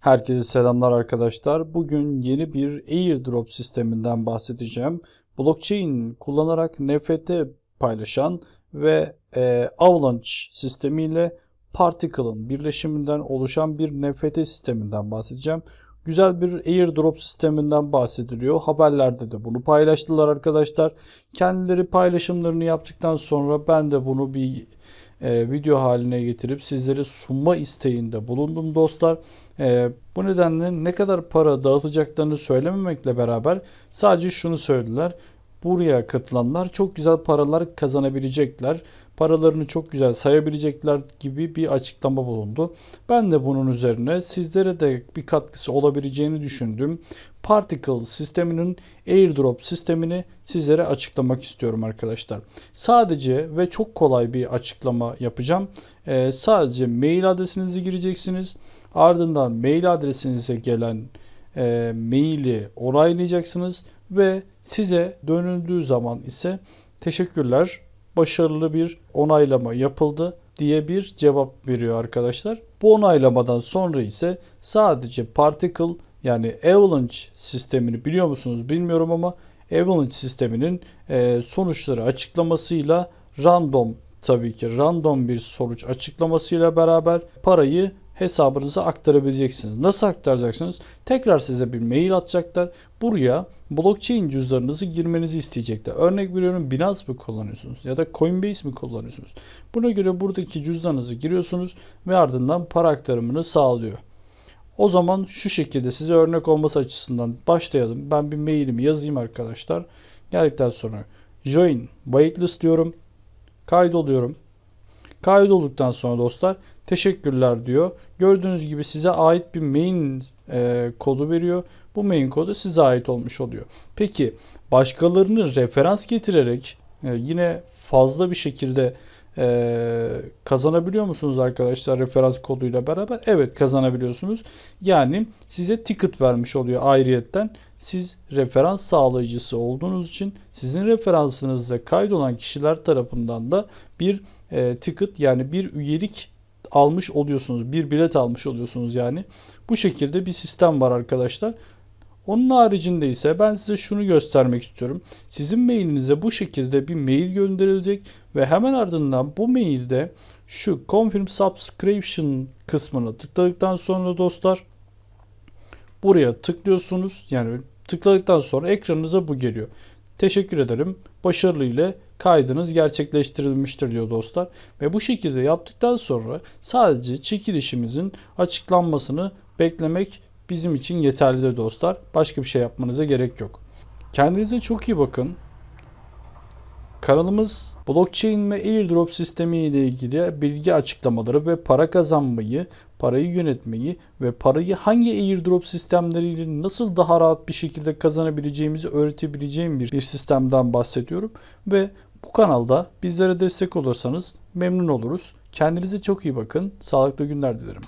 Herkese selamlar arkadaşlar. Bugün yeni bir airdrop sisteminden bahsedeceğim. Blockchain kullanarak NFT paylaşan ve e, Avalanche sistemiyle Particle'ın birleşiminden oluşan bir NFT sisteminden bahsedeceğim. Güzel bir airdrop sisteminden bahsediliyor. Haberlerde de bunu paylaştılar arkadaşlar. Kendileri paylaşımlarını yaptıktan sonra ben de bunu bir e, video haline getirip sizlere sunma isteğinde bulundum dostlar. E, bu nedenle ne kadar para dağıtacaklarını söylememekle beraber sadece şunu söylediler buraya katılanlar çok güzel paralar kazanabilecekler. Paralarını çok güzel sayabilecekler gibi bir açıklama bulundu. Ben de bunun üzerine sizlere de bir katkısı olabileceğini düşündüm. Particle sisteminin airdrop sistemini sizlere açıklamak istiyorum arkadaşlar. Sadece ve çok kolay bir açıklama yapacağım. Ee, sadece mail adresinizi gireceksiniz. Ardından mail adresinize gelen e, maili oraylayacaksınız ve size dönüldüğü zaman ise teşekkürler başarılı bir onaylama yapıldı diye bir cevap veriyor arkadaşlar. Bu onaylamadan sonra ise sadece particle yani avalanche sistemini biliyor musunuz bilmiyorum ama avalanche sisteminin e, sonuçları açıklamasıyla random tabii ki random bir sonuç açıklamasıyla beraber parayı hesabınıza aktarabileceksiniz. Nasıl aktaracaksınız? Tekrar size bir mail atacaklar. Buraya blockchain cüzdanınızı girmenizi isteyecekler. Örnek veriyorum Binance mi kullanıyorsunuz ya da Coinbase mi kullanıyorsunuz? Buna göre buradaki cüzdanınızı giriyorsunuz ve ardından para aktarımını sağlıyor. O zaman şu şekilde size örnek olması açısından başlayalım. Ben bir mailimi yazayım arkadaşlar. Geldikten sonra join waitlist diyorum. Kaydoluyorum. Kaydolduktan sonra dostlar Teşekkürler diyor. Gördüğünüz gibi size ait bir main e, kodu veriyor. Bu main kodu size ait olmuş oluyor. Peki başkalarını referans getirerek e, yine fazla bir şekilde ee, kazanabiliyor musunuz arkadaşlar referans koduyla beraber? Evet kazanabiliyorsunuz. Yani size ticket vermiş oluyor ayrıyetten. Siz referans sağlayıcısı olduğunuz için sizin referansınızda kaydolan kişiler tarafından da bir e, ticket yani bir üyelik almış oluyorsunuz. Bir bilet almış oluyorsunuz yani. Bu şekilde bir sistem var arkadaşlar. Onun haricinde ise ben size şunu göstermek istiyorum. Sizin mailinize bu şekilde bir mail gönderilecek ve hemen ardından bu mailde şu confirm subscription kısmına tıkladıktan sonra dostlar buraya tıklıyorsunuz. Yani tıkladıktan sonra ekranınıza bu geliyor. Teşekkür ederim. Başarılı ile kaydınız gerçekleştirilmiştir diyor dostlar. Ve bu şekilde yaptıktan sonra sadece çekilişimizin açıklanmasını beklemek bizim için yeterlidir dostlar. Başka bir şey yapmanıza gerek yok. Kendinize çok iyi bakın. Kanalımız blockchain ve airdrop sistemi ile ilgili bilgi açıklamaları ve para kazanmayı, parayı yönetmeyi ve parayı hangi airdrop sistemleriyle nasıl daha rahat bir şekilde kazanabileceğimizi öğretebileceğim bir, bir sistemden bahsediyorum ve bu kanalda bizlere destek olursanız memnun oluruz. Kendinize çok iyi bakın. Sağlıklı günler dilerim.